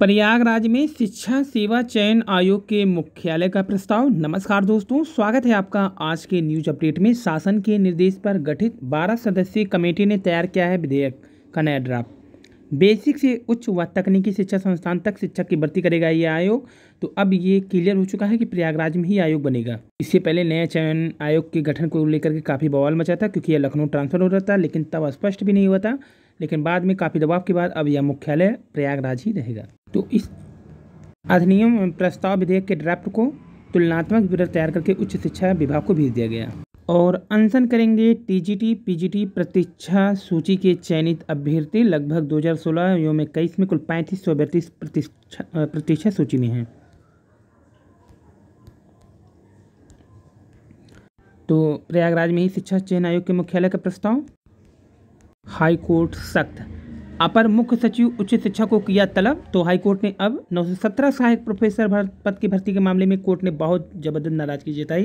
प्रयागराज में शिक्षा सेवा चयन आयोग के मुख्यालय का प्रस्ताव नमस्कार दोस्तों स्वागत है आपका आज के न्यूज अपडेट में शासन के निर्देश पर गठित 12 सदस्यीय कमेटी ने तैयार किया है विधेयक का नया ड्राफ्ट बेसिक से उच्च व तकनीकी शिक्षा संस्थान तक शिक्षक की भर्ती करेगा ये आयोग तो अब ये क्लियर हो चुका है कि प्रयागराज में ही आयोग बनेगा इससे पहले नए चयन आयोग के गठन को लेकर के काफ़ी बवाल मचा था क्योंकि यह लखनऊ ट्रांसफर हो रहा था लेकिन तब स्पष्ट भी नहीं हुआ था लेकिन बाद में काफ़ी दबाव के बाद अब यह मुख्यालय प्रयागराज ही रहेगा तो इस अधिनियम प्रस्ताव विधेयक के ड्राफ्ट को तुलनात्मक विवरण तैयार करके उच्च शिक्षा विभाग को भेज दिया गया और अनशन करेंगे टीजीटी पीजीटी प्रतीक्षा सूची के चयनित अभ्यर्थी लगभग 2016 सोलह इक्कीस में कुल पैंतीस सौ अभ्यर्थी प्रतीक्षा प्रतीक्षा सूची में हैं तो प्रयागराज में ही शिक्षा चयन आयोग के मुख्यालय का प्रस्ताव हाई कोर्ट सख्त अपर मुख्य सचिव उच्च शिक्षा को किया तलब तो हाईकोर्ट ने अब 917 सहायक प्रोफेसर पद की भर्ती के मामले में कोर्ट ने बहुत जबरदस्त नाराजगी जताई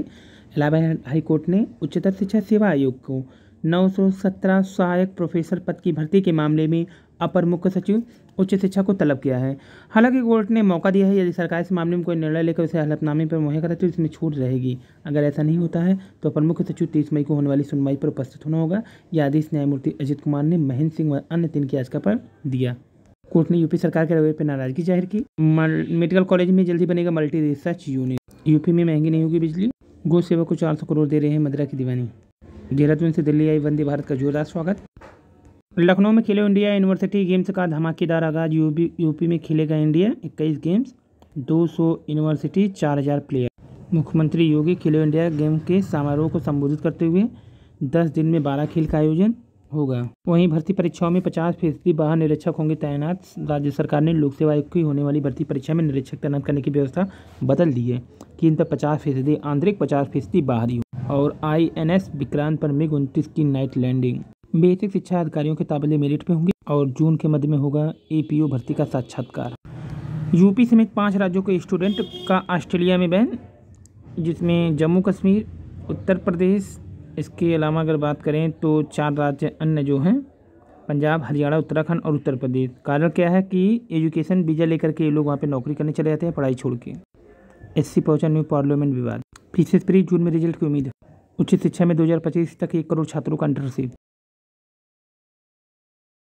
इलाहाबाद हाईकोर्ट ने उच्चतर शिक्षा सेवा आयोग को 917 सहायक प्रोफेसर पद की भर्ती के मामले में अपर मुख्य सचिव उच्च शिक्षा को तलब किया है हालांकि कोर्ट ने मौका दिया है यदि सरकार इस मामले में कोई निर्णय लेकर उसे हलफनामे पर मुहैया कराती तो इसमें छूट रहेगी अगर ऐसा नहीं होता है तो अपर मुख्य सचिव तीस मई को होने वाली सुनवाई पर उपस्थित होना होगा यह आदेश न्यायमूर्ति अजित कुमार ने महेंद्र सिंह व अन्य तीन की याचिका पर दिया कोर्ट ने यूपी सरकार के रवैये पर नाराजगी जाहिर की मेडिकल कॉलेज में जल्दी बनेगा मल्टी रिसर्च यूनिट यूपी में महंगी नहीं होगी बिजली गो सेवा को चार सौ करोड़ दे रहे हैं मदरा की दीवानी देहरादून से दिल्ली आई वंदे भारत का जोरदार स्वागत लखनऊ में खेले इंडिया यूनिवर्सिटी गेम्स का धमाकेदार आगाज यूपी यूपी में खेलेगा इंडिया इक्कीस गेम्स 200 यूनिवर्सिटी 4000 प्लेयर मुख्यमंत्री योगी खेलो इंडिया गेम के समारोह को संबोधित करते हुए 10 दिन में 12 खेल का आयोजन होगा वहीं भर्ती परीक्षाओं में पचास फीसदी बाहर निरीक्षक होंगे तैनात राज्य सरकार ने लोक सेवा आयोग की होने वाली भर्ती परीक्षा में निरीक्षक तैनात करने की व्यवस्था बदल दी है कि इन पर पचास फीसदी आंतरिक पचास फीसदी बाहरी और आई एन एस विक्रांत पर मिग उनतीस की नाइट लैंडिंग बेसिक शिक्षा अधिकारियों के ताबले मेरिट पे होंगे और जून के मध्य में होगा ए पी ओ भर्ती का साक्षात्कार यूपी समेत पाँच राज्यों के स्टूडेंट का ऑस्ट्रेलिया में बैन जिसमें जम्मू कश्मीर उत्तर प्रदेश इसके अलावा अगर बात करें तो चार राज्य अन्य जो हैं पंजाब हरियाणा उत्तराखंड और उत्तर प्रदेश कारण क्या है कि एजुकेशन वीज़ा लेकर के ये लोग वहाँ पे नौकरी करने चले जाते हैं पढ़ाई छोड़ के एस सी पहुँचा न्यू पार्लियामेंट विवाद फीसेस फ्री जून में रिजल्ट की उम्मीद है उचित शिक्षा में 2025 तक एक करोड़ छात्रों का इंटरशिप